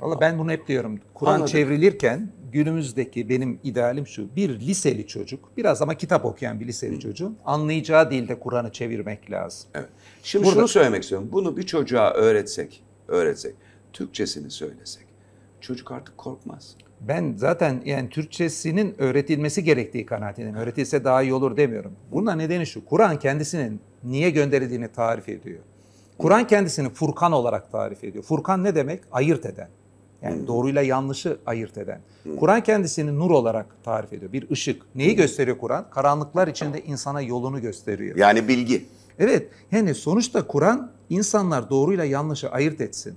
Valla ben bunu hep diyorum. Kur'an çevrilirken günümüzdeki benim idealim şu. Bir liseli çocuk, biraz ama kitap okuyan bir liseli çocuğun anlayacağı dilde Kur'an'ı çevirmek lazım. Evet. Şimdi Burada- şunu söylemek istiyorum. Bunu bir çocuğa öğretsek, öğretsek, Türkçesini söylesek, çocuk artık korkmaz. Ben zaten yani Türkçesinin öğretilmesi gerektiği kanaatindeyim. Öğretilse daha iyi olur demiyorum. Bunun nedeni şu. Kur'an kendisinin niye gönderildiğini tarif ediyor. Kur'an kendisini Furkan olarak tarif ediyor. Furkan ne demek? Ayırt eden. Yani hmm. doğruyla yanlışı ayırt eden. Hmm. Kur'an kendisini nur olarak tarif ediyor. Bir ışık. Neyi hmm. gösteriyor Kur'an? Karanlıklar içinde insana yolunu gösteriyor. Yani bilgi. Evet. Yani sonuçta Kur'an insanlar doğruyla yanlışı ayırt etsin.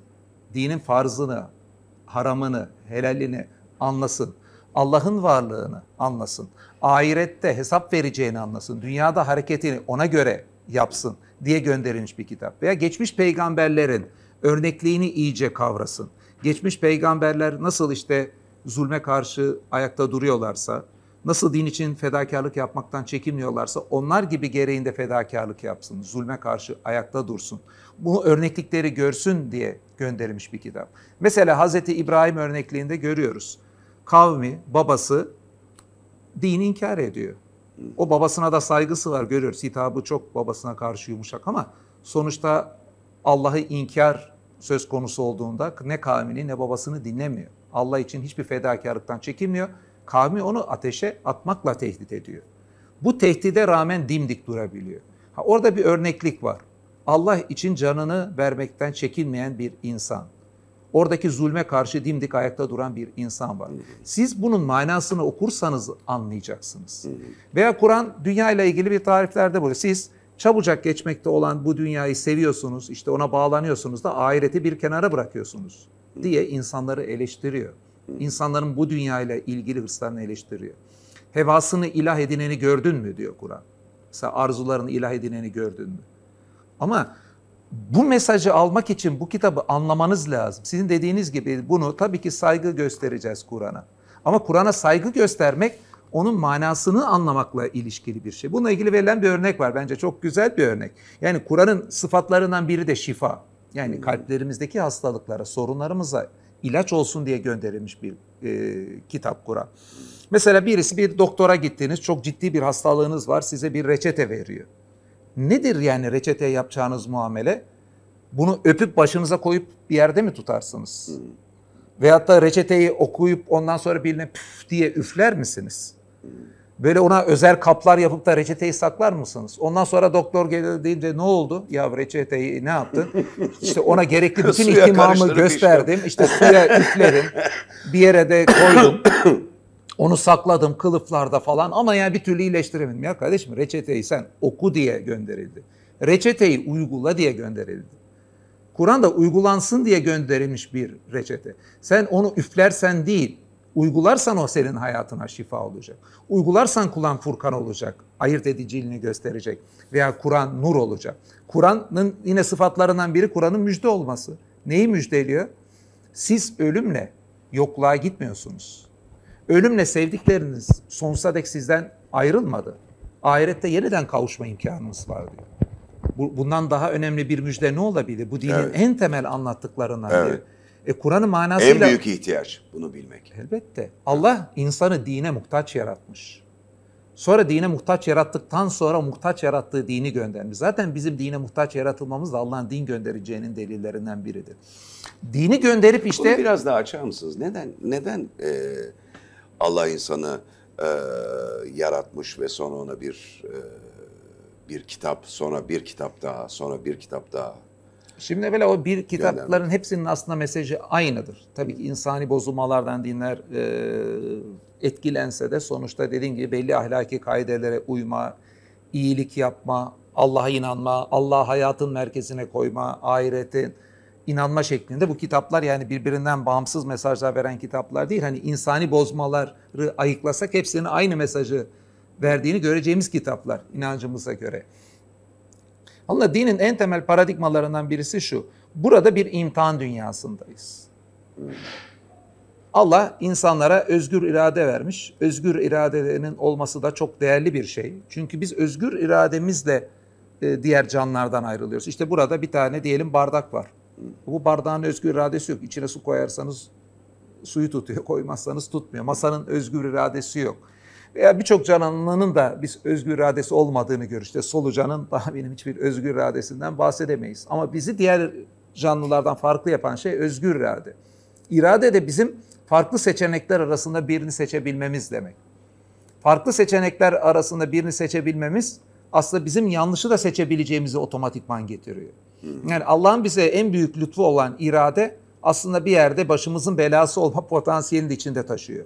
Dinin farzını, haramını, helalini anlasın. Allah'ın varlığını anlasın. Ahirette hesap vereceğini anlasın. Dünyada hareketini ona göre yapsın diye gönderilmiş bir kitap. Veya geçmiş peygamberlerin örnekliğini iyice kavrasın. Geçmiş peygamberler nasıl işte zulme karşı ayakta duruyorlarsa, nasıl din için fedakarlık yapmaktan çekinmiyorlarsa onlar gibi gereğinde fedakarlık yapsın, zulme karşı ayakta dursun. Bu örneklikleri görsün diye gönderilmiş bir kitap. Mesela Hazreti İbrahim örnekliğinde görüyoruz. Kavmi, babası dini inkar ediyor o babasına da saygısı var görüyoruz. Hitabı çok babasına karşı yumuşak ama sonuçta Allah'ı inkar söz konusu olduğunda ne kavmini ne babasını dinlemiyor. Allah için hiçbir fedakarlıktan çekinmiyor. Kavmi onu ateşe atmakla tehdit ediyor. Bu tehdide rağmen dimdik durabiliyor. Ha, orada bir örneklik var. Allah için canını vermekten çekinmeyen bir insan. Oradaki zulme karşı dimdik ayakta duran bir insan var. Siz bunun manasını okursanız anlayacaksınız. Veya Kur'an dünya ile ilgili bir tariflerde böyle. Siz çabucak geçmekte olan bu dünyayı seviyorsunuz, işte ona bağlanıyorsunuz da ahireti bir kenara bırakıyorsunuz diye insanları eleştiriyor. İnsanların bu dünyayla ilgili hırslarını eleştiriyor. Hevasını ilah edineni gördün mü diyor Kur'an. Mesela arzularını ilah edineni gördün mü? Ama bu mesajı almak için bu kitabı anlamanız lazım. Sizin dediğiniz gibi bunu tabii ki saygı göstereceğiz Kur'an'a. Ama Kur'an'a saygı göstermek onun manasını anlamakla ilişkili bir şey. Bununla ilgili verilen bir örnek var. Bence çok güzel bir örnek. Yani Kur'an'ın sıfatlarından biri de şifa. Yani hmm. kalplerimizdeki hastalıklara, sorunlarımıza ilaç olsun diye gönderilmiş bir e, kitap Kur'an. Mesela birisi bir doktora gittiniz, çok ciddi bir hastalığınız var, size bir reçete veriyor. Nedir yani reçete yapacağınız muamele? Bunu öpüp başınıza koyup bir yerde mi tutarsınız? Hmm. Veyahut da reçeteyi okuyup ondan sonra birine püf diye üfler misiniz? Hmm. Böyle ona özel kaplar yapıp da reçeteyi saklar mısınız? Ondan sonra doktor gelir ne oldu? Ya reçeteyi ne yaptın? İşte ona gerekli bütün ihtimamı gösterdim. İşte. suya üfledim. Bir yere de koydum. Onu sakladım kılıflarda falan ama yani bir türlü iyileştiremedim. Ya kardeşim reçeteyi sen oku diye gönderildi. Reçeteyi uygula diye gönderildi. Kur'an da uygulansın diye gönderilmiş bir reçete. Sen onu üflersen değil, uygularsan o senin hayatına şifa olacak. Uygularsan Kur'an Furkan olacak, ayırt ediciliğini gösterecek veya Kur'an nur olacak. Kur'an'ın yine sıfatlarından biri Kur'an'ın müjde olması. Neyi müjdeliyor? Siz ölümle yokluğa gitmiyorsunuz. Ölümle sevdikleriniz sonsuza dek sizden ayrılmadı. Ahirette yeniden kavuşma imkanınız var diyor. Bu, bundan daha önemli bir müjde ne olabilir? Bu dinin evet. en temel anlattıklarından evet. biri. E, Kur'an'ın manasıyla... En büyük ihtiyaç bunu bilmek. Elbette. Allah insanı dine muhtaç yaratmış. Sonra dine muhtaç yarattıktan sonra muhtaç yarattığı dini göndermiş. Zaten bizim dine muhtaç yaratılmamız da Allah'ın din göndereceğinin delillerinden biridir. Dini gönderip işte... Bunu biraz daha açar mısınız? Neden neden e, Allah insanı e, yaratmış ve sonra ona bir e, bir kitap, sonra bir kitap daha, sonra bir kitap daha. Şimdi böyle o bir kitapların hepsinin aslında mesajı aynıdır. Tabii ki insani bozulmalardan dinler e, etkilense de sonuçta dediğim gibi belli ahlaki kaidelere uyma, iyilik yapma, Allah'a inanma, Allah hayatın merkezine koyma, ahiretin inanma şeklinde bu kitaplar yani birbirinden bağımsız mesajlar veren kitaplar değil. Hani insani bozmaları ayıklasak hepsinin aynı mesajı verdiğini göreceğimiz kitaplar inancımıza göre. Allah dinin en temel paradigmalarından birisi şu. Burada bir imtihan dünyasındayız. Allah insanlara özgür irade vermiş. Özgür iradenin olması da çok değerli bir şey. Çünkü biz özgür irademizle e, diğer canlardan ayrılıyoruz. İşte burada bir tane diyelim bardak var bu bardağın özgür iradesi yok. İçine su koyarsanız suyu tutuyor, koymazsanız tutmuyor. Masanın özgür iradesi yok. Veya birçok canlının da biz özgür iradesi olmadığını görüyoruz. İşte solucanın daha benim hiçbir özgür iradesinden bahsedemeyiz. Ama bizi diğer canlılardan farklı yapan şey özgür irade. İrade de bizim farklı seçenekler arasında birini seçebilmemiz demek. Farklı seçenekler arasında birini seçebilmemiz aslında bizim yanlışı da seçebileceğimizi otomatikman getiriyor. Yani Allah'ın bize en büyük lütfu olan irade aslında bir yerde başımızın belası olma potansiyelini de içinde taşıyor.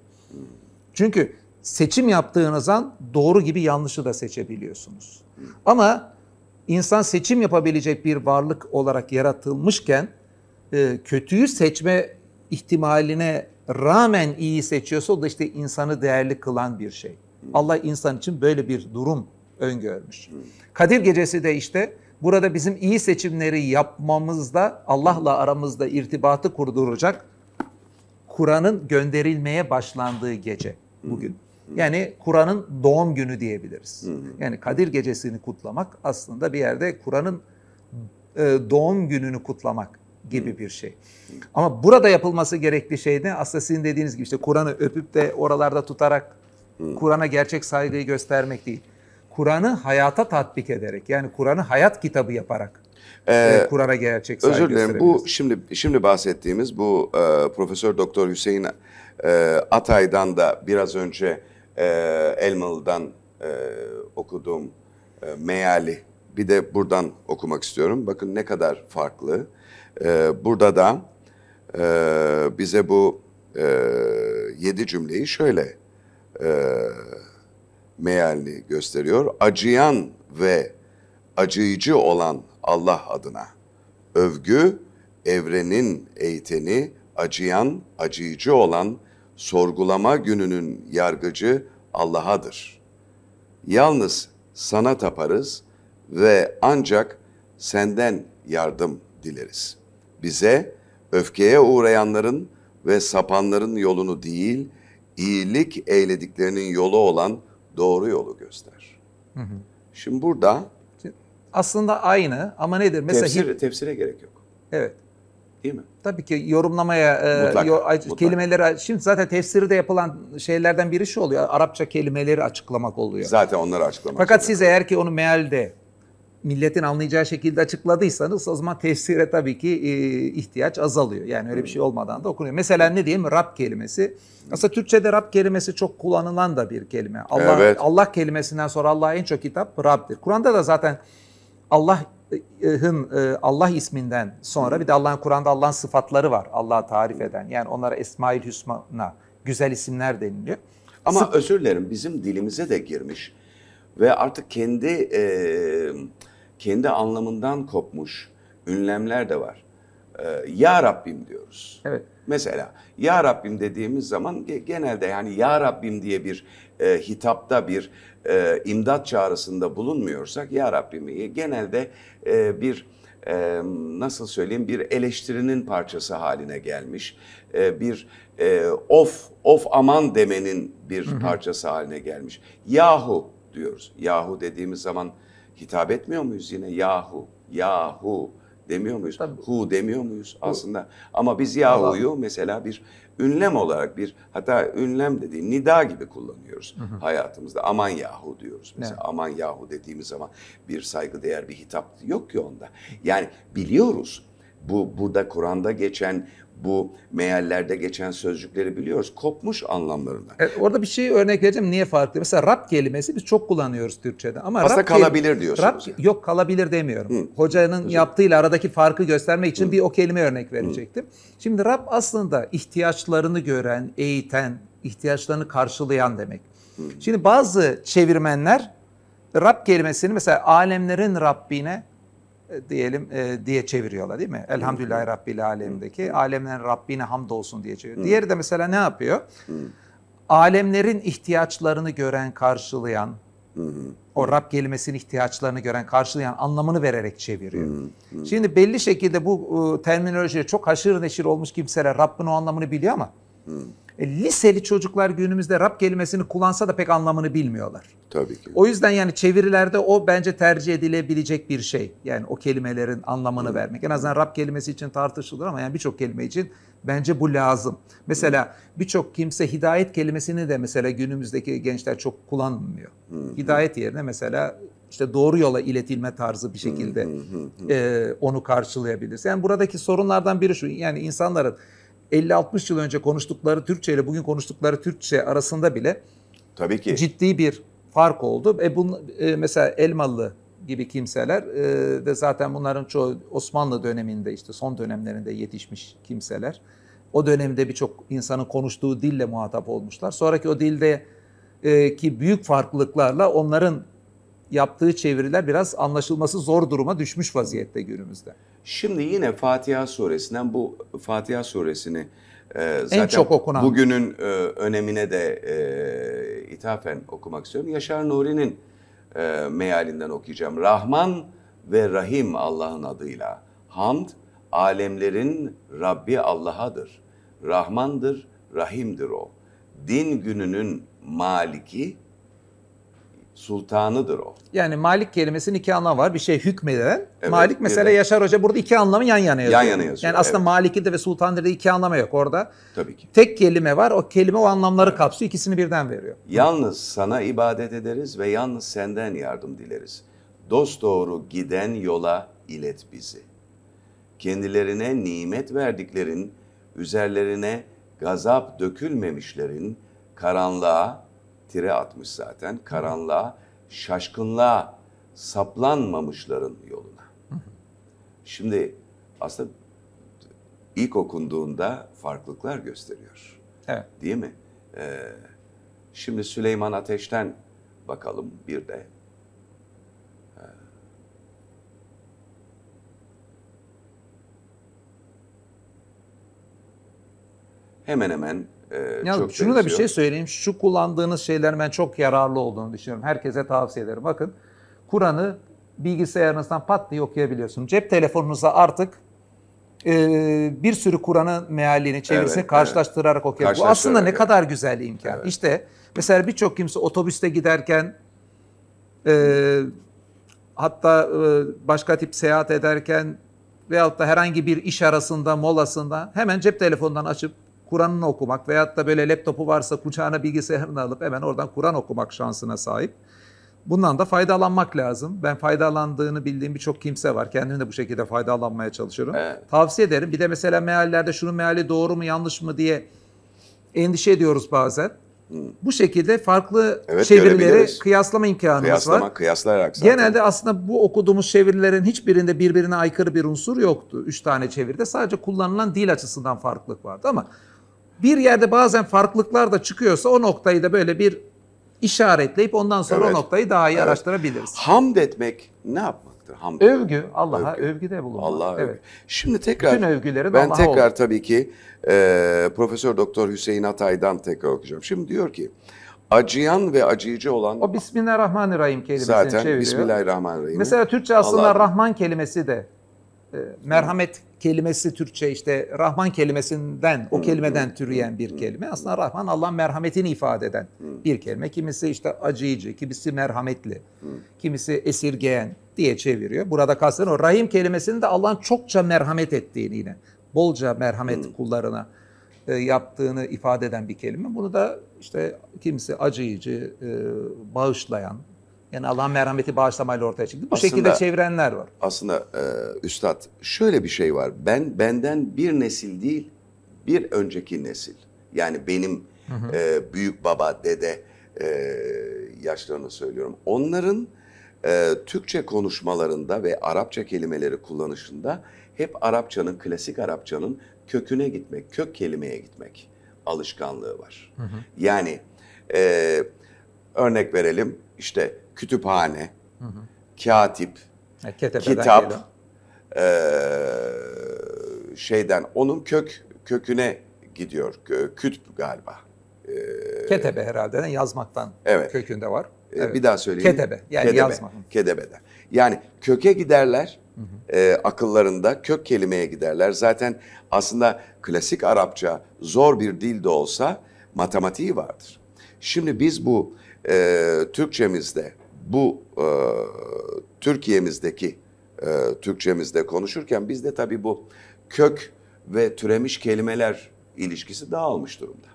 Çünkü seçim yaptığınız an doğru gibi yanlışı da seçebiliyorsunuz. Ama insan seçim yapabilecek bir varlık olarak yaratılmışken e, kötüyü seçme ihtimaline rağmen iyi seçiyorsa o da işte insanı değerli kılan bir şey. Allah insan için böyle bir durum öngörmüş. Kadir gecesi de işte Burada bizim iyi seçimleri yapmamızda Allah'la aramızda irtibatı kurduracak Kur'an'ın gönderilmeye başlandığı gece bugün. Hmm. Yani Kur'an'ın doğum günü diyebiliriz. Hmm. Yani Kadir Gecesi'ni kutlamak aslında bir yerde Kur'an'ın e, doğum gününü kutlamak gibi hmm. bir şey. Ama burada yapılması gerekli şey ne? Aslında sizin dediğiniz gibi işte Kur'an'ı öpüp de oralarda tutarak Kur'an'a gerçek saygıyı göstermek değil. Kur'an'ı hayata tatbik ederek yani Kur'an'ı hayat kitabı yaparak e, ee, Kur'an'a gerçek saygı Özür dilerim. Bu şimdi şimdi bahsettiğimiz bu e, Profesör Doktor Hüseyin e, Atay'dan da biraz önce e, Elmalı'dan e, okuduğum e, meali bir de buradan okumak istiyorum. Bakın ne kadar farklı. E, burada da e, bize bu e, yedi cümleyi şöyle e, mealini gösteriyor. Acıyan ve acıyıcı olan Allah adına. Övgü evrenin eğiteni, acıyan, acıyıcı olan sorgulama gününün yargıcı Allah'adır. Yalnız sana taparız ve ancak senden yardım dileriz. Bize öfkeye uğrayanların ve sapanların yolunu değil, iyilik eylediklerinin yolu olan doğru yolu göster. Hı hı. Şimdi burada aslında aynı ama nedir? Mesela tefsir, tefsire gerek yok. Evet. Değil mi? Tabii ki yorumlamaya e, mutlaka, e, yo, mutlaka. kelimeleri şimdi zaten tefsiri de yapılan şeylerden biri şu oluyor. Arapça kelimeleri açıklamak oluyor. Zaten onları açıklamak. Fakat siz eğer ki onu mealde milletin anlayacağı şekilde açıkladıysanız o zaman tefsire tabii ki e, ihtiyaç azalıyor. Yani öyle bir şey olmadan da okunuyor. Mesela ne diyeyim Rab kelimesi. Aslında Türkçe'de Rab kelimesi çok kullanılan da bir kelime. Allah, evet. Allah kelimesinden sonra Allah'a en çok hitap Rab'dir. Kur'an'da da zaten Allah'ın e, e, Allah isminden sonra bir de Allah'ın Kur'an'da Allah'ın sıfatları var. Allah'ı tarif eden. Yani onlara Esma'il Hüsn'a güzel isimler deniliyor. Ama Sık... özür dilerim bizim dilimize de girmiş ve artık kendi e, kendi anlamından kopmuş ünlemler de var. Ee, ya Rabbim diyoruz. Evet. Mesela Ya Rabbim dediğimiz zaman genelde yani Ya Rabbim diye bir e, hitapta bir e, imdat çağrısında bulunmuyorsak Ya Rabbim'i e, genelde e, bir e, nasıl söyleyeyim bir eleştirinin parçası haline gelmiş. E, bir e, of of aman demenin bir Hı -hı. parçası haline gelmiş. Yahu diyoruz. Yahu dediğimiz zaman hitap etmiyor muyuz yine yahu, yahu demiyor muyuz? Tabii. Hu demiyor muyuz Hu. aslında? Ama biz yahu'yu mesela bir ünlem olarak bir hatta ünlem dediğim nida gibi kullanıyoruz hı hı. hayatımızda. Aman yahu diyoruz mesela. Ne? Aman yahu dediğimiz zaman bir saygı değer bir hitap yok ki onda. Yani biliyoruz bu burada Kur'an'da geçen bu meyallerde geçen sözcükleri biliyoruz. Kopmuş anlamlarından. E, orada bir şey örnek vereceğim. Niye farklı? Mesela rap kelimesi biz çok kullanıyoruz Türkçe'de. Ama Aslında Rab kalabilir diyorsunuz. Rab, yani. Yok kalabilir demiyorum. Hı. Hocanın Hı. yaptığıyla aradaki farkı göstermek için Hı. bir o kelime örnek verecektim. Hı. Şimdi rap aslında ihtiyaçlarını gören, eğiten, ihtiyaçlarını karşılayan demek. Hı. Şimdi bazı çevirmenler rap kelimesini mesela alemlerin Rabbine e, diyelim e, diye çeviriyorlar değil mi? Elhamdülillahi Rabbil Alem'deki. Alemlerin Rabbine hamdolsun diye çeviriyor. Diğeri de mesela ne yapıyor? Alemlerin ihtiyaçlarını gören, karşılayan, o Rab kelimesinin ihtiyaçlarını gören, karşılayan anlamını vererek çeviriyor. Şimdi belli şekilde bu e, ıı, terminolojiye çok haşır neşir olmuş kimseler Rabbin o anlamını biliyor ama e, liseli çocuklar günümüzde rap kelimesini kullansa da pek anlamını bilmiyorlar. Tabii ki. O yüzden yani çevirilerde o bence tercih edilebilecek bir şey. Yani o kelimelerin anlamını Hı. vermek. En azından rap kelimesi için tartışılır ama yani birçok kelime için bence bu lazım. Mesela birçok kimse hidayet kelimesini de mesela günümüzdeki gençler çok kullanmıyor. Hı. Hidayet yerine mesela işte doğru yola iletilme tarzı bir şekilde hı hı hı. E, onu karşılayabilirsin. Yani buradaki sorunlardan biri şu yani insanların 50-60 yıl önce konuştukları Türkçe ile bugün konuştukları Türkçe arasında bile Tabii ki. ciddi bir fark oldu. E bun, e, mesela Elmalı gibi kimseler e, de zaten bunların çoğu Osmanlı döneminde işte son dönemlerinde yetişmiş kimseler. O dönemde birçok insanın konuştuğu dille muhatap olmuşlar. Sonraki o dilde e, ki büyük farklılıklarla onların yaptığı çeviriler biraz anlaşılması zor duruma düşmüş vaziyette günümüzde. Şimdi yine Fatiha suresinden bu Fatiha suresini e, zaten en çok okunan. bugünün e, önemine de e, ithafen okumak istiyorum. Yaşar Nuri'nin e, mealinden okuyacağım. Rahman ve Rahim Allah'ın adıyla. Hamd alemlerin Rabbi Allah'adır. Rahmandır, Rahim'dir o. Din gününün maliki sultanıdır o. Yani malik kelimesinin iki anlamı var. Bir şey hükmeden. Evet, malik mesela evet. Yaşar Hoca burada iki anlamı yan yana yazıyor. Yan yana yazıyor. Yani aslında evet. maliki de ve sultanı da iki anlamı yok orada. Tabii ki. Tek kelime var. O kelime o anlamları evet. kapsıyor. İkisini birden veriyor. Yalnız sana ibadet ederiz ve yalnız senden yardım dileriz. Dost doğru giden yola ilet bizi. Kendilerine nimet verdiklerin, üzerlerine gazap dökülmemişlerin, karanlığa tire atmış zaten. Karanlığa, şaşkınlığa saplanmamışların yoluna. Şimdi aslında ilk okunduğunda farklılıklar gösteriyor. Evet. Değil mi? Ee, şimdi Süleyman Ateş'ten bakalım bir de. Ee, hemen hemen e, ya, çok şunu benziyor. da bir şey söyleyeyim. Şu kullandığınız şeyler ben çok yararlı olduğunu düşünüyorum. Herkese tavsiye ederim. Bakın Kur'an'ı bilgisayarınızdan pat diye okuyabiliyorsun. Cep telefonunuza artık e, bir sürü Kur'an'ın mealini, çevirisini evet, karşılaştırarak evet. okuyabiliyorsun. Bu aslında ne kadar güzel imkan. Evet. İşte mesela birçok kimse otobüste giderken e, hatta e, başka tip seyahat ederken veyahut da herhangi bir iş arasında, molasında hemen cep telefonundan açıp Kur'an'ını okumak veyahut da böyle laptopu varsa kucağına bilgisayarını alıp hemen oradan Kur'an okumak şansına sahip. Bundan da faydalanmak lazım. Ben faydalandığını bildiğim birçok kimse var. Kendim de bu şekilde faydalanmaya çalışıyorum. Evet. Tavsiye ederim. Bir de mesela meallerde şunun meali doğru mu yanlış mı diye endişe ediyoruz bazen. Bu şekilde farklı evet, çevirileri kıyaslama imkanımız Kıyaslama, var. Kıyaslayarak zaten. Genelde aslında bu okuduğumuz çevirilerin hiçbirinde birbirine aykırı bir unsur yoktu. Üç tane çeviride sadece kullanılan dil açısından farklılık vardı ama bir yerde bazen farklılıklar da çıkıyorsa o noktayı da böyle bir işaretleyip ondan sonra evet. o noktayı daha iyi evet. araştırabiliriz. Hamd etmek ne yapmaktır? Hamd övgü Allah'a övgü. de bulunmak. Allah'a evet. Şimdi tekrar Bütün övgülerin ben Allah tekrar oldu. tabii ki e, Profesör Doktor Hüseyin Atay'dan tekrar okuyacağım. Şimdi diyor ki acıyan ve acıyıcı olan O Bismillahirrahmanirrahim kelimesini zaten çeviriyor. Zaten Bismillahirrahmanirrahim. Mesela Türkçe aslında Allah... Rahman kelimesi de e, merhamet kelimesi Türkçe işte Rahman kelimesinden o kelimeden türeyen bir kelime. Aslında Rahman Allah'ın merhametini ifade eden bir kelime. Kimisi işte acıyıcı, kimisi merhametli, kimisi esirgeyen diye çeviriyor. Burada kasteden o Rahim kelimesini de Allah'ın çokça merhamet ettiğini yine bolca merhamet kullarına e, yaptığını ifade eden bir kelime. Bunu da işte kimisi acıyıcı, e, bağışlayan, yani Allah'ın merhameti bağışlamayla ortaya çıktı. Bu aslında, şekilde çevirenler var. Aslında e, Üstad şöyle bir şey var. Ben benden bir nesil değil bir önceki nesil. Yani benim hı hı. E, büyük baba, dede e, yaşlarını söylüyorum. Onların e, Türkçe konuşmalarında ve Arapça kelimeleri kullanışında hep Arapçanın, klasik Arapçanın köküne gitmek, kök kelimeye gitmek alışkanlığı var. Hı hı. Yani e, örnek verelim işte kütüphane, hı hı. katip, e, kitap, e, şeyden onun kök köküne gidiyor. Kütüp galiba. E, ketebe herhalde yazmaktan evet. kökünde var. Evet. Bir daha söyleyeyim. Ketebe yani Kedebe. yazma. Kedebede. Yani köke giderler hı hı. E, akıllarında kök kelimeye giderler. Zaten aslında klasik Arapça zor bir dil de olsa matematiği vardır. Şimdi biz bu e, Türkçemizde bu e, Türkiye'mizdeki e, Türkçemizde konuşurken bizde tabi bu kök ve türemiş kelimeler ilişkisi dağılmış durumda.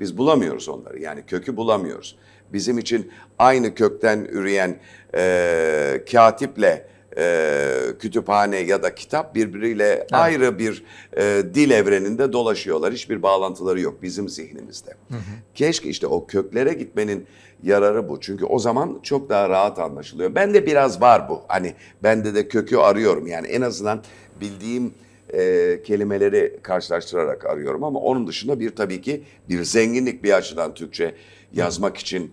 Biz bulamıyoruz onları yani kökü bulamıyoruz. Bizim için aynı kökten üreyen e, katiple e, kütüphane ya da kitap birbiriyle evet. ayrı bir e, dil evreninde dolaşıyorlar. Hiçbir bağlantıları yok bizim zihnimizde. Hı hı. Keşke işte o köklere gitmenin yararı bu. Çünkü o zaman çok daha rahat anlaşılıyor. Bende biraz var bu. Hani bende de kökü arıyorum. Yani en azından bildiğim e, kelimeleri karşılaştırarak arıyorum ama onun dışında bir tabii ki bir zenginlik bir açıdan Türkçe yazmak için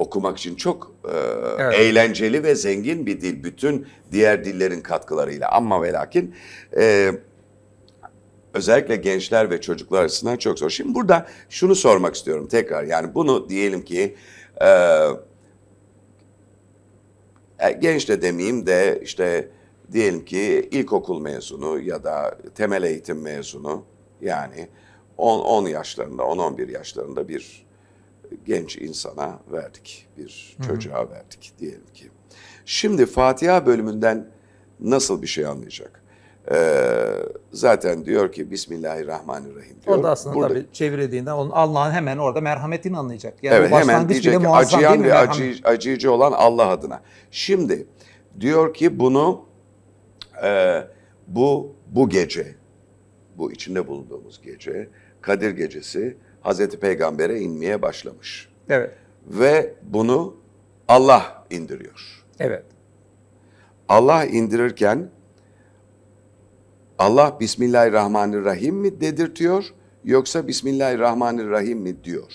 okumak için çok e, evet. eğlenceli ve zengin bir dil. Bütün diğer dillerin katkılarıyla. Ama ve lakin e, özellikle gençler ve çocuklar açısından çok zor. Şimdi burada şunu sormak istiyorum tekrar. Yani bunu diyelim ki e, e genç de demeyeyim de işte diyelim ki ilkokul mezunu ya da temel eğitim mezunu yani 10, yaşlarında, 10-11 yaşlarında bir genç insana verdik, bir çocuğa Hı-hı. verdik diyelim ki. Şimdi Fatiha bölümünden nasıl bir şey anlayacak? Ee, zaten diyor ki Bismillahirrahmanirrahim diyor. Orada aslında Burada, tabii çevirdiğinde onun Allah'ın hemen orada merhametini anlayacak. Yani evet hemen diyecek ki acıyan ve acı, acıyıcı olan Allah adına. Şimdi diyor ki bunu e, bu bu gece bu içinde bulunduğumuz gece Kadir gecesi Hazreti Peygamber'e inmeye başlamış. Evet. Ve bunu Allah indiriyor. Evet. Allah indirirken Allah Bismillahirrahmanirrahim mi dedirtiyor yoksa Bismillahirrahmanirrahim mi diyor?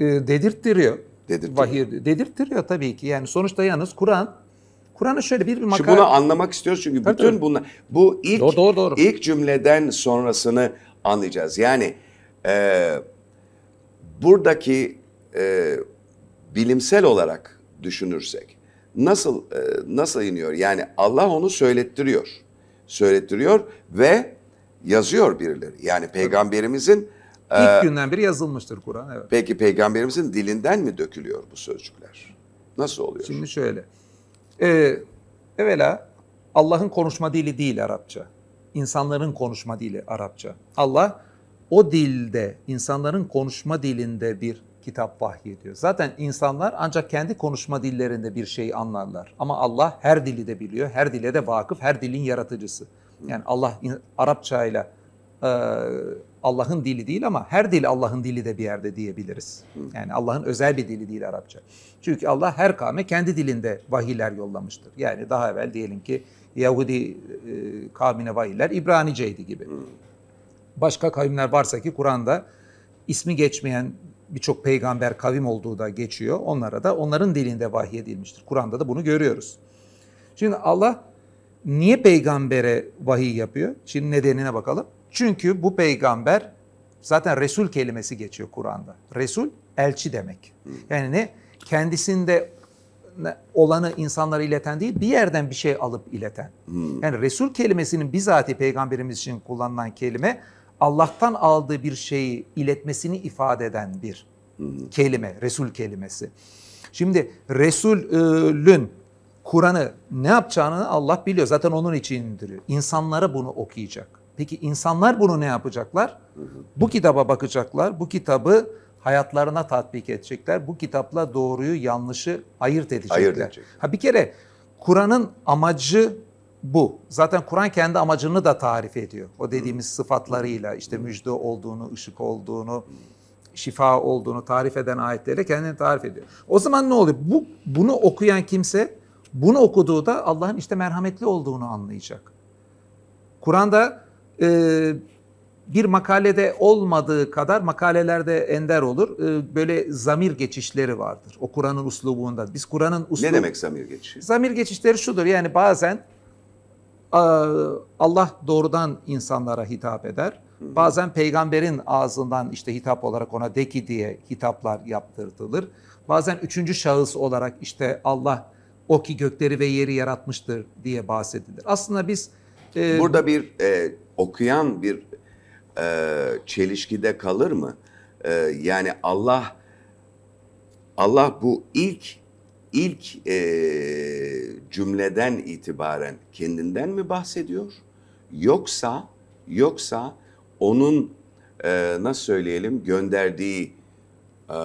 E, dedirttiriyor. Dedirttiriyor. Vahiy dedirttiriyor tabii ki. Yani sonuçta yalnız Kur'an Kur'an'ı şöyle bir, bir makale... Şimdi bunu anlamak istiyoruz çünkü tabii bütün bunlar bu ilk doğru, doğru, doğru. ilk cümleden sonrasını anlayacağız. Yani e, buradaki e, bilimsel olarak düşünürsek nasıl e, nasıl iniyor? Yani Allah onu söylettiriyor. Söylettiriyor ve yazıyor birileri. Yani peygamberimizin e, İlk günden beri yazılmıştır Kur'an. Evet. Peki peygamberimizin dilinden mi dökülüyor bu sözcükler? Nasıl oluyor? Şimdi şöyle. Ee, evvela Allah'ın konuşma dili değil Arapça. İnsanların konuşma dili Arapça. Allah o dilde, insanların konuşma dilinde bir kitap vahyediyor. Zaten insanlar ancak kendi konuşma dillerinde bir şeyi anlarlar. Ama Allah her dili de biliyor, her dile de vakıf, her dilin yaratıcısı. Yani Allah Arapça ile Allah'ın dili değil ama her dil Allah'ın dili de bir yerde diyebiliriz. Yani Allah'ın özel bir dili değil Arapça. Çünkü Allah her kavme kendi dilinde vahiyler yollamıştır. Yani daha evvel diyelim ki Yahudi e, kavmine vahiyler İbraniceydi gibi başka kavimler varsa ki Kur'an'da ismi geçmeyen birçok peygamber kavim olduğu da geçiyor. Onlara da onların dilinde vahiy edilmiştir Kur'an'da da bunu görüyoruz. Şimdi Allah niye peygambere vahiy yapıyor? Şimdi nedenine bakalım. Çünkü bu peygamber zaten Resul kelimesi geçiyor Kur'an'da. Resul elçi demek. Hmm. Yani ne? Kendisinde olanı insanlara ileten değil bir yerden bir şey alıp ileten. Hmm. Yani Resul kelimesinin bizatihi peygamberimiz için kullanılan kelime Allah'tan aldığı bir şeyi iletmesini ifade eden bir kelime, Resul kelimesi. Şimdi Resul'ün Kur'an'ı ne yapacağını Allah biliyor. Zaten onun için indiriyor. İnsanlara bunu okuyacak. Peki insanlar bunu ne yapacaklar? Bu kitaba bakacaklar. Bu kitabı hayatlarına tatbik edecekler. Bu kitapla doğruyu yanlışı ayırt edecekler. Ayırt edecek. Ha bir kere Kur'an'ın amacı bu. Zaten Kur'an kendi amacını da tarif ediyor. O dediğimiz sıfatlarıyla işte müjde olduğunu, ışık olduğunu, şifa olduğunu tarif eden ayetlerle kendini tarif ediyor. O zaman ne oluyor? Bu, bunu okuyan kimse bunu okuduğu da Allah'ın işte merhametli olduğunu anlayacak. Kur'an'da e, bir makalede olmadığı kadar makalelerde ender olur. E, böyle zamir geçişleri vardır. O Kur'an'ın uslubunda. Biz Kur'an'ın uslubu... Ne demek zamir geçişi? Zamir geçişleri şudur. Yani bazen Allah doğrudan insanlara hitap eder. Bazen peygamberin ağzından işte hitap olarak ona de ki diye hitaplar yaptırılır. Bazen üçüncü şahıs olarak işte Allah o ki gökleri ve yeri yaratmıştır diye bahsedilir. Aslında biz... E, Burada bir e, okuyan bir e, çelişkide kalır mı? E, yani Allah Allah bu ilk ilk e, cümleden itibaren kendinden mi bahsediyor? Yoksa yoksa onun e, nasıl söyleyelim gönderdiği e,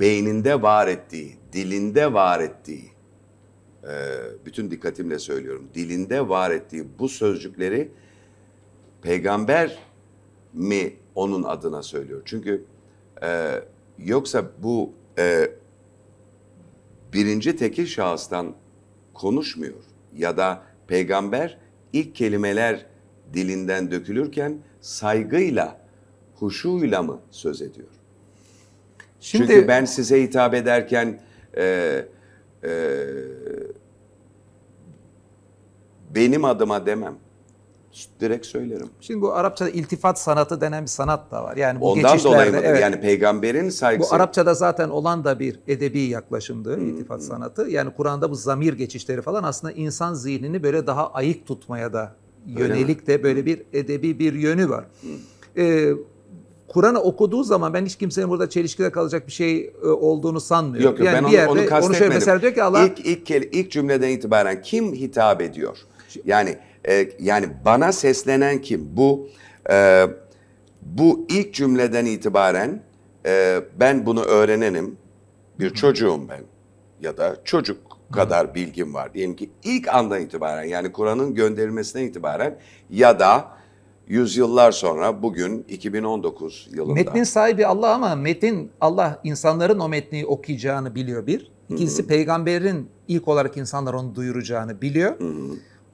beyninde var ettiği, dilinde var ettiği e, bütün dikkatimle söylüyorum dilinde var ettiği bu sözcükleri peygamber mi onun adına söylüyor? Çünkü e, yoksa bu e, birinci tekil şahıstan konuşmuyor ya da peygamber ilk kelimeler dilinden dökülürken saygıyla, huşuyla mı söz ediyor? Şimdi, Çünkü ben size hitap ederken e, e, benim adıma demem direkt söylerim. Şimdi bu Arapçada iltifat sanatı denen bir sanat da var. Yani bu Ondan dolayı mıdır? evet. yani peygamberin saygısı. Bu Arapçada zaten olan da bir edebi yaklaşımdı hmm. iltifat hmm. sanatı. Yani Kur'an'da bu zamir geçişleri falan aslında insan zihnini böyle daha ayık tutmaya da yönelik de böyle bir edebi bir yönü var. Hmm. Ee, Kur'an'ı okuduğu zaman ben hiç kimsenin burada çelişkide kalacak bir şey e, olduğunu sanmıyorum. Yok, yok yani ben bir yerde, onu, onu kastetmedim. Onu şöyle mesela diyor ki Allah... İlk, ilk, kel ilk cümleden itibaren kim hitap ediyor? Yani e, yani bana seslenen kim? Bu e, bu ilk cümleden itibaren e, ben bunu öğrenenim. Bir Hı. çocuğum ben ya da çocuk kadar bilgim var. Diyelim ki ilk andan itibaren yani Kur'an'ın gönderilmesine itibaren ya da yüzyıllar sonra bugün 2019 yılında. Metnin sahibi Allah ama metin Allah insanların o metni okuyacağını biliyor bir. İkincisi hı peygamberin ilk olarak insanlar onu duyuracağını biliyor. hı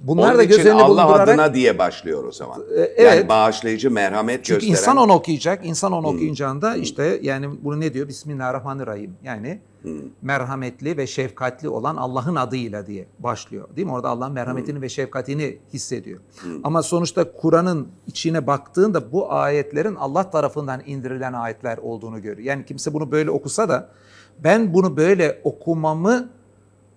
Bunlar Onun da göz için önüne Allah bulundurarak... adına diye başlıyor o zaman. E, evet. Yani bağışlayıcı, merhamet Çünkü gösteren. insan onu okuyacak. İnsan onu hmm. okuyacağında hmm. işte yani bunu ne diyor? Bismillahirrahmanirrahim. Yani hmm. merhametli ve şefkatli olan Allah'ın adıyla diye başlıyor. Değil mi? Orada Allah'ın hmm. merhametini hmm. ve şefkatini hissediyor. Hmm. Ama sonuçta Kur'an'ın içine baktığında bu ayetlerin Allah tarafından indirilen ayetler olduğunu görüyor. Yani kimse bunu böyle okusa da ben bunu böyle okumamı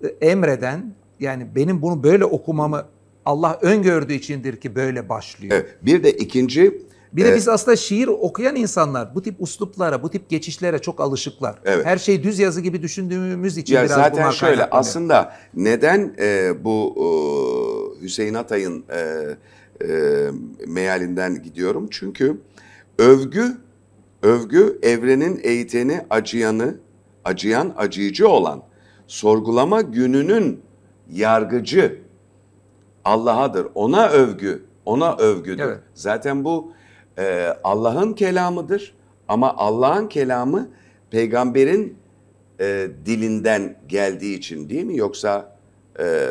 e, emreden yani benim bunu böyle okumamı Allah öngördüğü içindir ki böyle başlıyor. Evet, bir de ikinci bir de e, biz aslında şiir okuyan insanlar bu tip usluplara, bu tip geçişlere çok alışıklar. Evet. Her şey düz yazı gibi düşündüğümüz için ya biraz zaten şöyle aslında neden e, bu e, Hüseyin Atay'ın e, e, mealinden gidiyorum? Çünkü övgü övgü evrenin eğiteni, acıyanı, acıyan acıyıcı olan sorgulama gününün yargıcı Allah'adır. Ona övgü, ona övgüdür. Evet. Zaten bu e, Allah'ın kelamıdır ama Allah'ın kelamı peygamberin e, dilinden geldiği için değil mi? Yoksa e,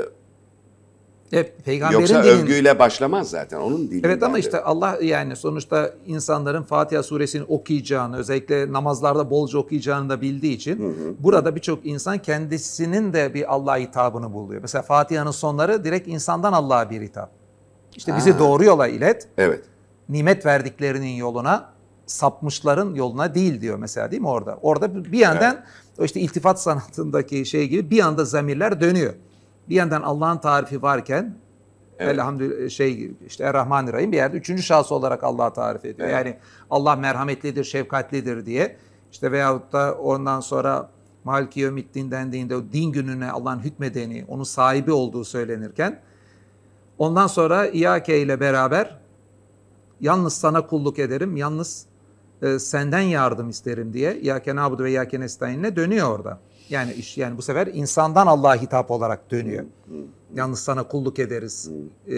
Evet, peygamberin Yoksa dinin... övgüyle başlamaz zaten onun dilinden. Evet ama işte Allah yani sonuçta insanların Fatiha suresini okuyacağını özellikle namazlarda bolca okuyacağını da bildiği için hı hı. burada birçok insan kendisinin de bir Allah'a hitabını buluyor. Mesela Fatiha'nın sonları direkt insandan Allah'a bir hitap. İşte ha. bizi doğru yola ilet. Evet. Nimet verdiklerinin yoluna sapmışların yoluna değil diyor mesela değil mi orada? Orada bir yandan evet. işte iltifat sanatındaki şey gibi bir anda zamirler dönüyor. Bir yandan Allah'ın tarifi varken Evet. Elhamdülillah şey işte Er-Rahman Rahim bir yerde üçüncü şahıs olarak Allah tarif ediyor. Evet. Yani Allah merhametlidir, şefkatlidir diye. İşte veyahut da ondan sonra Maliki Yevmiddin dendiğinde o din gününe Allah'ın hükmedeni, onun sahibi olduğu söylenirken ondan sonra İyake ile beraber yalnız sana kulluk ederim, yalnız e, senden yardım isterim diye İyake Nabud ve İyake Nestain'le dönüyor orada. Yani iş yani bu sefer insandan Allah'a hitap olarak dönüyor. Yalnız sana kulluk ederiz. Ee,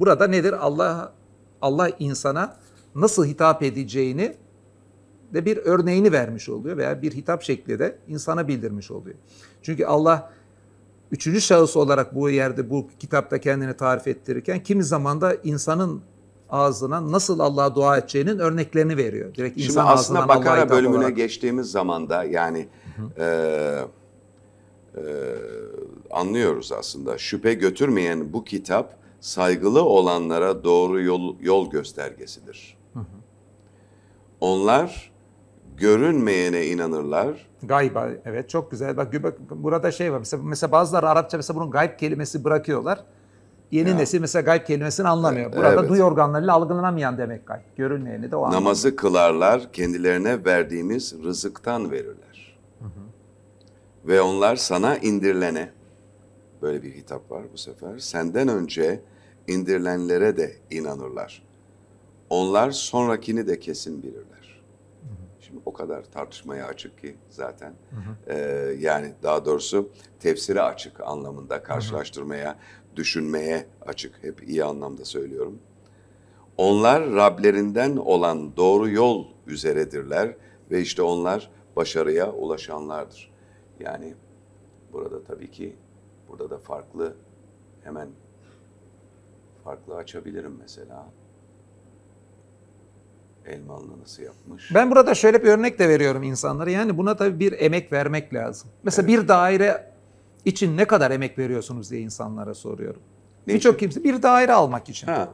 burada nedir? Allah Allah insana nasıl hitap edeceğini de bir örneğini vermiş oluyor veya bir hitap şekli de insana bildirmiş oluyor. Çünkü Allah üçüncü şahıs olarak bu yerde bu kitapta kendini tarif ettirirken kimi zaman da insanın ağzına nasıl Allah'a dua edeceğinin örneklerini veriyor. Direkt Şimdi aslında Bakara bölümüne olarak. geçtiğimiz zaman da yani hı. E, ee, e, anlıyoruz aslında. Şüphe götürmeyen bu kitap saygılı olanlara doğru yol, yol göstergesidir. Onlar görünmeyene inanırlar. Gayba evet çok güzel. Bak, bak burada şey var mesela, mesela bazıları Arapça mesela bunun gayb kelimesi bırakıyorlar. Yeni ya. nesil mesela gayb kelimesini anlamıyor. Burada evet. duy organlarıyla algılanamayan demek gayb. Görünmeyeni de o Namazı kılarlar, kendilerine verdiğimiz rızıktan verirler ve onlar sana indirilene böyle bir hitap var bu sefer. Senden önce indirilenlere de inanırlar. Onlar sonrakini de kesin bilirler. Hı hı. Şimdi o kadar tartışmaya açık ki zaten. Hı ee, yani daha doğrusu tefsire açık anlamında karşılaştırmaya, düşünmeye açık. Hep iyi anlamda söylüyorum. Onlar Rablerinden olan doğru yol üzeredirler ve işte onlar başarıya ulaşanlardır. Yani burada tabii ki burada da farklı hemen farklı açabilirim mesela. Elmalı nasıl yapmış? Ben burada şöyle bir örnek de veriyorum insanlara. Yani buna tabii bir emek vermek lazım. Mesela evet. bir daire için ne kadar emek veriyorsunuz diye insanlara soruyorum. Birçok kimse bir daire almak için. Ha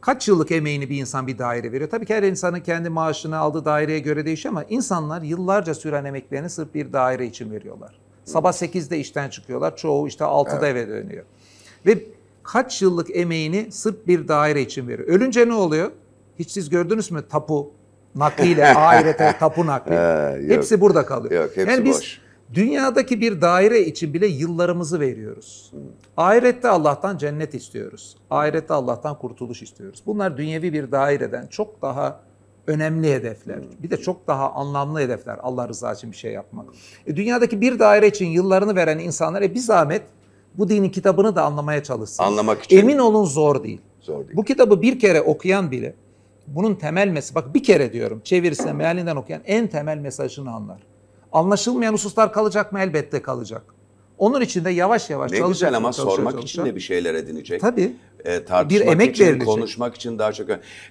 kaç yıllık emeğini bir insan bir daire veriyor? Tabii ki her insanın kendi maaşını aldığı daireye göre değişiyor ama insanlar yıllarca süren emeklerini sırf bir daire için veriyorlar. Sabah 8'de işten çıkıyorlar. Çoğu işte 6'da evet. eve dönüyor. Ve kaç yıllık emeğini sırf bir daire için veriyor. Ölünce ne oluyor? Hiç siz gördünüz mü tapu nakliyle, ahirete tapu nakli? ee, yok. hepsi burada kalıyor. Yok, hepsi yani biz boş. Dünyadaki bir daire için bile yıllarımızı veriyoruz. Ahirette Allah'tan cennet istiyoruz. Ahirette Allah'tan kurtuluş istiyoruz. Bunlar dünyevi bir daireden çok daha önemli hedefler. Hmm. Bir de çok daha anlamlı hedefler Allah rızası için bir şey yapmak. E, dünyadaki bir daire için yıllarını veren insanlar e, bir zahmet bu dinin kitabını da anlamaya çalışsın. Anlamak için. Emin olun zor değil. Zor değil. Bu kitabı bir kere okuyan bile bunun temel mesajı, bak bir kere diyorum çevirisine mealinden okuyan en temel mesajını anlar. Anlaşılmayan hususlar kalacak mı? Elbette kalacak. Onun için de yavaş yavaş ne çalışacak. Ne güzel ama sormak çalışacak. için de bir şeyler edinecek. Tabii. E, tartışmak bir emek için, verilecek. konuşmak için daha çok.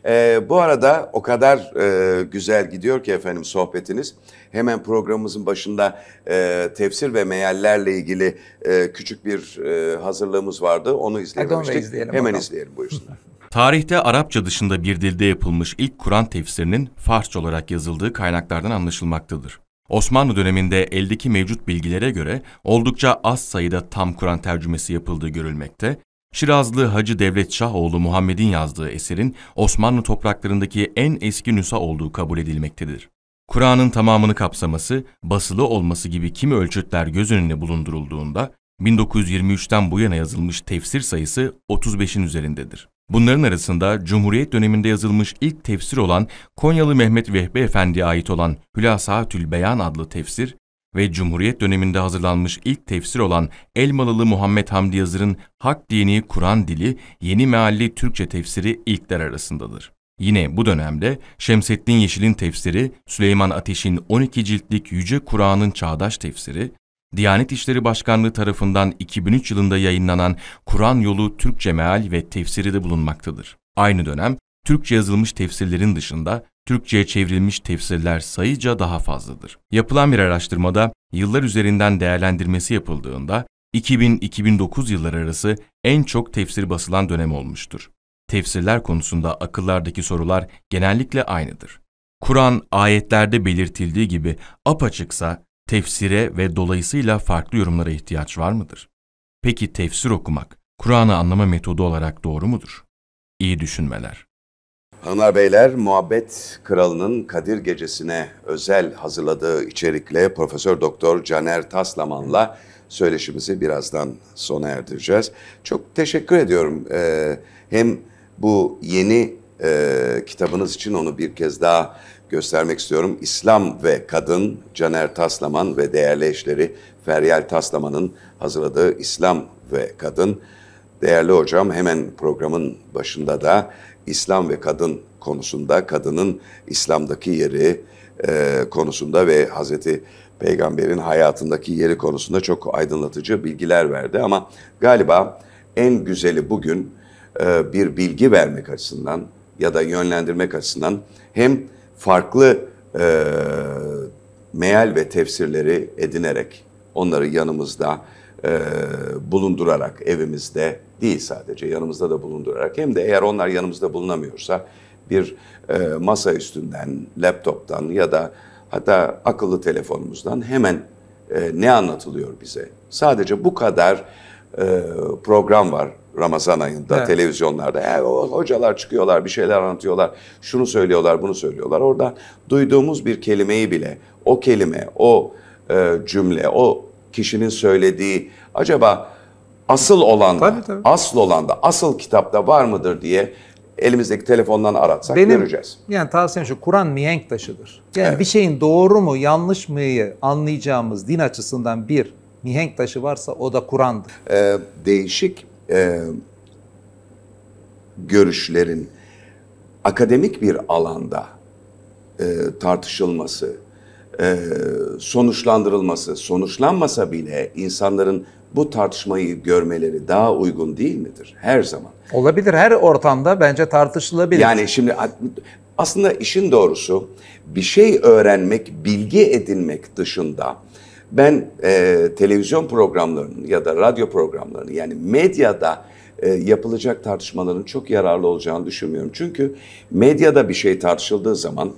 E, bu arada o kadar e, güzel gidiyor ki efendim sohbetiniz. Hemen programımızın başında e, tefsir ve meyallerle ilgili e, küçük bir e, hazırlığımız vardı. Onu izleyememiştik. Hadi izleyelim Hemen bakalım. izleyelim buyursunlar. Tarihte Arapça dışında bir dilde yapılmış ilk Kur'an tefsirinin Farsça olarak yazıldığı kaynaklardan anlaşılmaktadır. Osmanlı döneminde eldeki mevcut bilgilere göre oldukça az sayıda tam Kur'an tercümesi yapıldığı görülmekte, Şirazlı Hacı Devlet Şahoğlu Muhammed'in yazdığı eserin Osmanlı topraklarındaki en eski nüsa olduğu kabul edilmektedir. Kur'an'ın tamamını kapsaması, basılı olması gibi kimi ölçütler göz önüne bulundurulduğunda 1923'ten bu yana yazılmış tefsir sayısı 35'in üzerindedir. Bunların arasında Cumhuriyet döneminde yazılmış ilk tefsir olan Konyalı Mehmet Vehbi Efendi'ye ait olan Hülasatül Beyan adlı tefsir ve Cumhuriyet döneminde hazırlanmış ilk tefsir olan Elmalılı Muhammed Hamdi Yazır'ın Hak Dini Kur'an Dili Yeni Mealli Türkçe tefsiri ilkler arasındadır. Yine bu dönemde Şemsettin Yeşil'in tefsiri, Süleyman Ateş'in 12 ciltlik Yüce Kur'an'ın Çağdaş tefsiri, Diyanet İşleri Başkanlığı tarafından 2003 yılında yayınlanan Kur'an Yolu Türkçe meal ve tefsiri de bulunmaktadır. Aynı dönem Türkçe yazılmış tefsirlerin dışında Türkçe'ye çevrilmiş tefsirler sayıca daha fazladır. Yapılan bir araştırmada yıllar üzerinden değerlendirmesi yapıldığında 2000-2009 yılları arası en çok tefsir basılan dönem olmuştur. Tefsirler konusunda akıllardaki sorular genellikle aynıdır. Kur'an ayetlerde belirtildiği gibi apaçıksa tefsire ve dolayısıyla farklı yorumlara ihtiyaç var mıdır? Peki tefsir okumak, Kur'an'ı anlama metodu olarak doğru mudur? İyi düşünmeler. Hanımlar beyler, Muhabbet Kralı'nın Kadir Gecesi'ne özel hazırladığı içerikle Profesör Doktor Caner Taslaman'la söyleşimizi birazdan sona erdireceğiz. Çok teşekkür ediyorum. Ee, hem bu yeni e, kitabınız için onu bir kez daha göstermek istiyorum. İslam ve Kadın Caner Taslaman ve değerli eşleri Feryal Taslaman'ın hazırladığı İslam ve Kadın. Değerli hocam hemen programın başında da İslam ve kadın konusunda, kadının İslam'daki yeri e, konusunda ve Hazreti Peygamber'in hayatındaki yeri konusunda çok aydınlatıcı bilgiler verdi. Ama galiba en güzeli bugün e, bir bilgi vermek açısından ya da yönlendirmek açısından hem farklı e, meal ve tefsirleri edinerek, onları yanımızda e, bulundurarak, evimizde değil sadece yanımızda da bulundurarak hem de eğer onlar yanımızda bulunamıyorsa bir e, masa üstünden, laptoptan ya da hatta akıllı telefonumuzdan hemen e, ne anlatılıyor bize? Sadece bu kadar e, program var Ramazan ayında evet. televizyonlarda he, hocalar çıkıyorlar bir şeyler anlatıyorlar. Şunu söylüyorlar bunu söylüyorlar. Orada duyduğumuz bir kelimeyi bile o kelime o e, cümle o kişinin söylediği acaba asıl olan asıl olan da asıl kitapta var mıdır diye elimizdeki telefondan aratsak Benim, göreceğiz. Yani tavsiyem şu Kur'an mihenk taşıdır. Yani evet. bir şeyin doğru mu yanlış mıyı anlayacağımız din açısından bir mihenk taşı varsa o da Kur'an'dır. Ee, değişik e, görüşlerin akademik bir alanda e, tartışılması, e, sonuçlandırılması, sonuçlanmasa bile insanların bu tartışmayı görmeleri daha uygun değil midir her zaman? Olabilir her ortamda bence tartışılabilir. Yani şimdi aslında işin doğrusu bir şey öğrenmek, bilgi edinmek dışında ben e, televizyon programlarının ya da radyo programlarının yani medyada e, yapılacak tartışmaların çok yararlı olacağını düşünmüyorum. Çünkü medyada bir şey tartışıldığı zaman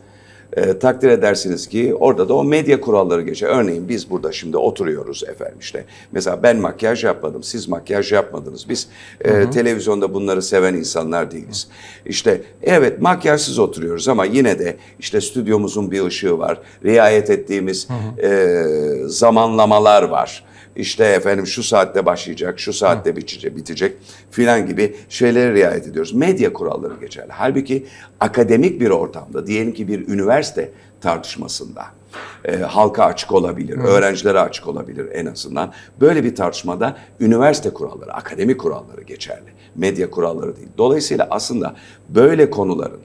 e, takdir edersiniz ki orada da o medya kuralları geçer. Örneğin biz burada şimdi oturuyoruz efendim işte. Mesela ben makyaj yapmadım, siz makyaj yapmadınız. Biz e, hı hı. televizyonda bunları seven insanlar değiliz. İşte evet makyajsız oturuyoruz ama yine de işte stüdyomuzun bir ışığı var. Riayet ettiğimiz hı hı. E, zamanlamalar var işte efendim şu saatte başlayacak, şu saatte bitecek, bitecek filan gibi şeylere riayet ediyoruz. Medya kuralları geçerli. Halbuki akademik bir ortamda diyelim ki bir üniversite tartışmasında e, halka açık olabilir, evet. öğrencilere açık olabilir en azından. Böyle bir tartışmada üniversite kuralları, akademi kuralları geçerli. Medya kuralları değil. Dolayısıyla aslında böyle konuların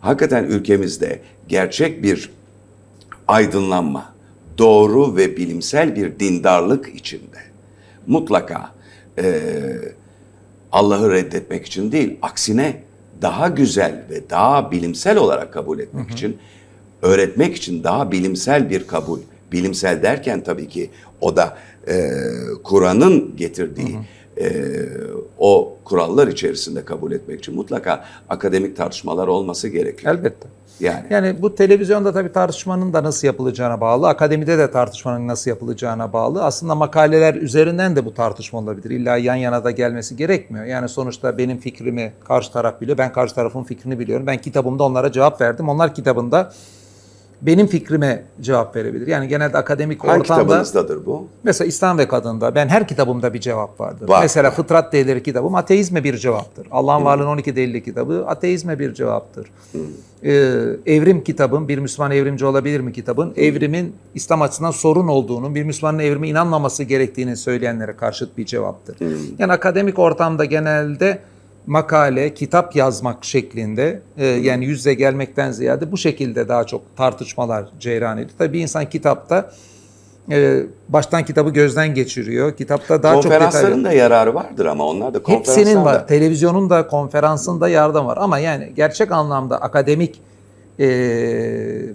hakikaten ülkemizde gerçek bir aydınlanma, doğru ve bilimsel bir dindarlık içinde mutlaka e, Allah'ı reddetmek için değil, aksine daha güzel ve daha bilimsel olarak kabul etmek hı hı. için, öğretmek için daha bilimsel bir kabul. Bilimsel derken tabii ki o da e, Kur'an'ın getirdiği hı hı. E, o kurallar içerisinde kabul etmek için mutlaka akademik tartışmalar olması gerekiyor. Elbette. Yani. yani bu televizyonda tabii tartışmanın da nasıl yapılacağına bağlı, akademide de tartışmanın nasıl yapılacağına bağlı. Aslında makaleler üzerinden de bu tartışma olabilir. İlla yan yana da gelmesi gerekmiyor. Yani sonuçta benim fikrimi karşı taraf biliyor, ben karşı tarafın fikrini biliyorum. Ben kitabımda onlara cevap verdim, onlar kitabında benim fikrime cevap verebilir. Yani genelde akademik Hangi ortamda... Hangi bu? Mesela İslam ve Kadın'da. Ben her kitabımda bir cevap vardır. Var. Mesela Fıtrat Delili kitabım ateizme bir cevaptır. Allah'ın Varlığı'nın 12 delili kitabı ateizme bir cevaptır. Hı. Ee, evrim kitabım, bir Müslüman evrimci olabilir mi kitabın? Hı. Evrimin İslam açısından sorun olduğunun, bir Müslümanın evrime inanmaması gerektiğini söyleyenlere karşıt bir cevaptır. Hı. Yani akademik ortamda genelde makale, kitap yazmak şeklinde e, yani yüzle gelmekten ziyade bu şekilde daha çok tartışmalar ceyran ediyor. Tabii insan kitapta e, baştan kitabı gözden geçiriyor. Kitapta daha çok detaylı. Konferansların da yararı vardır ama onlar da konferanslarda. Hepsinin var. Televizyonun da konferansın da yardım var. Ama yani gerçek anlamda akademik e,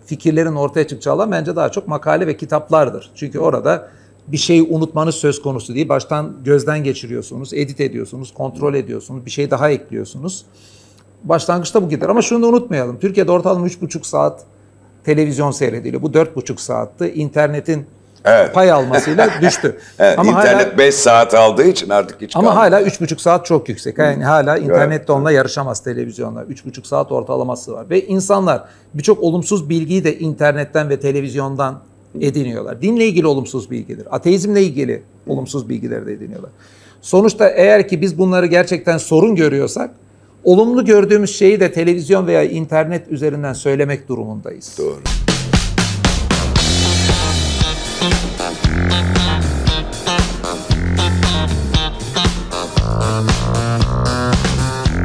fikirlerin ortaya çıkacağı alan bence daha çok makale ve kitaplardır. Çünkü orada bir şey unutmanız söz konusu değil. Baştan gözden geçiriyorsunuz, edit ediyorsunuz, kontrol ediyorsunuz, bir şey daha ekliyorsunuz. Başlangıçta bu gider ama şunu da unutmayalım. Türkiye'de ortalama 3,5 saat televizyon seyrediliyor. Bu 4,5 saatti. İnternetin evet. pay almasıyla düştü. evet, ama internet hala, 5 saat aldığı için artık hiç Ama kalmadı. hala 3,5 saat çok yüksek. Yani hala internette evet. onunla yarışamaz televizyonla. 3,5 saat ortalaması var. Ve insanlar birçok olumsuz bilgiyi de internetten ve televizyondan ediniyorlar. Dinle ilgili olumsuz bilgidir. Ateizmle ilgili olumsuz bilgiler de ediniyorlar. Sonuçta eğer ki biz bunları gerçekten sorun görüyorsak olumlu gördüğümüz şeyi de televizyon veya internet üzerinden söylemek durumundayız. Doğru.